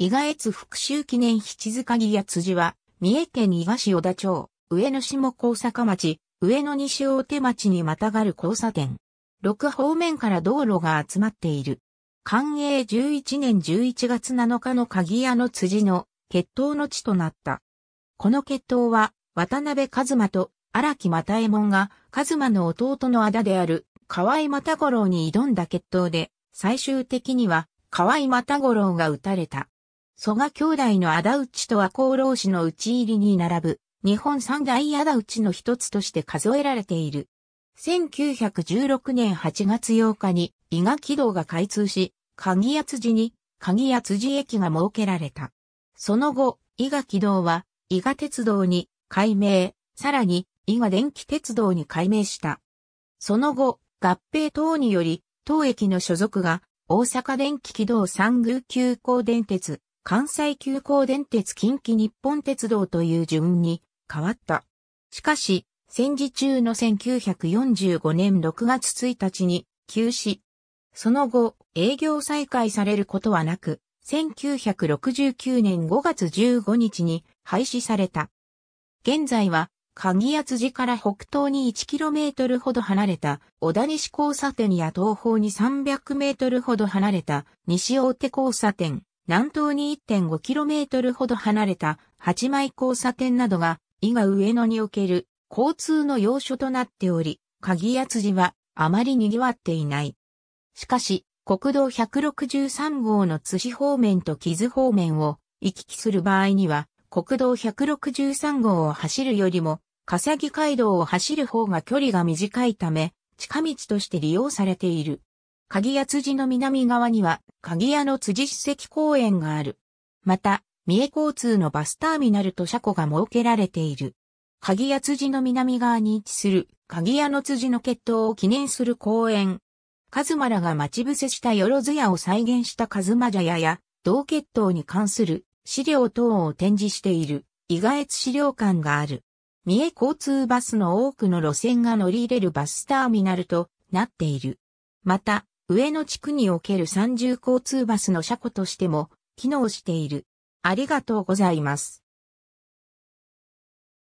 伊賀越復讐記念七塚木屋辻は、三重県伊賀市小田町、上野下高坂町、上野西大手町にまたがる交差点。六方面から道路が集まっている。寛永11年11月7日の鍵屋の辻の決闘の地となった。この決闘は、渡辺一馬と荒木又右衛門が、一馬の弟の仇である河合又五郎に挑んだ決闘で、最終的には河合又五郎が撃たれた。蘇我兄弟の仇討ちとは功労士の討ち入りに並ぶ、日本三大仇討ちの一つとして数えられている。1916年8月8日に伊賀軌道が開通し、鍵屋辻に鍵屋辻駅が設けられた。その後、伊賀軌道は伊賀鉄道に改名、さらに伊賀電気鉄道に改名した。その後、合併等により、当駅の所属が大阪電気軌道三宮急行電鉄、関西急行電鉄近畿日本鉄道という順に変わった。しかし、戦時中の1945年6月1日に休止。その後、営業再開されることはなく、1969年5月15日に廃止された。現在は、鍵厚辻から北東に 1km ほど離れた小田西交差点や東方に 300m ほど離れた西大手交差点、南東に 1.5km ほど離れた八枚交差点などが伊賀上野における交通の要所となっており、鍵屋辻はあまり賑わっていない。しかし、国道163号の辻方面と木津方面を行き来する場合には、国道163号を走るよりも、笠木街道を走る方が距離が短いため、近道として利用されている。鍵屋辻の南側には、鍵屋の辻史跡公園がある。また、三重交通のバスターミナルと車庫が設けられている。鍵屋辻の南側に位置する、鍵屋の辻の決闘を記念する公園。カズマらが待ち伏せしたよろずやを再現したカズマ茶屋や、同決闘に関する資料等を展示している、伊賀越資料館がある。三重交通バスの多くの路線が乗り入れるバスターミナルとなっている。また、上野地区における三重交通バスの車庫としても機能している。ありがとうございます。